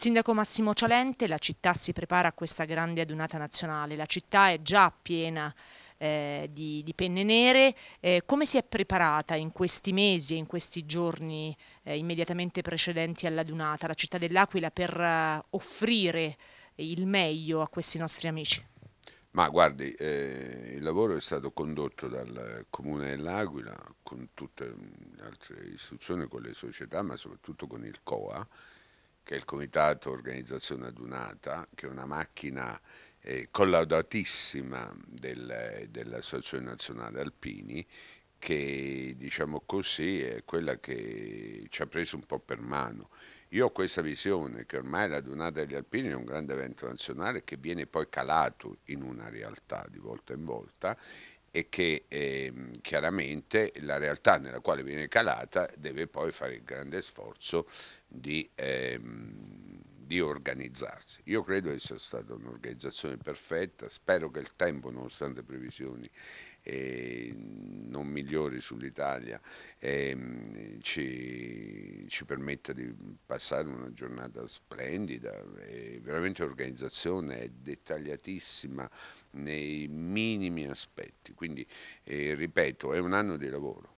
Sindaco Massimo Cialente, la città si prepara a questa grande adunata nazionale, la città è già piena eh, di, di, penne nere, eh, come si è preparata in questi mesi e in questi giorni eh, immediatamente precedenti all'adunata la città dell'Aquila per eh, offrire il meglio a questi nostri amici? Ma guardi, eh, il lavoro è stato condotto dal Comune dell'Aquila con tutte le altre istituzioni, con le società, ma soprattutto con il COA, che è il Comitato Organizzazione Adunata, che è una macchina eh, collaudatissima del, dell'Associazione Nazionale Alpini, che diciamo così è quella che ci ha preso un po' per mano. Io ho questa visione che ormai la Dunata degli Alpini è un grande evento nazionale che viene poi calato in una realtà di volta in volta e che eh, chiaramente la realtà nella quale viene calata deve poi fare il grande sforzo di eh, di organizzarsi. Io credo che sia stata un'organizzazione perfetta, spero che il tempo, nonostante previsioni eh, non migliori sull'Italia, eh, ci, ci, permetta di passare una giornata splendida. Eh, veramente l'organizzazione è dettagliatissima nei minimi aspetti, quindi eh, ripeto, è un anno di lavoro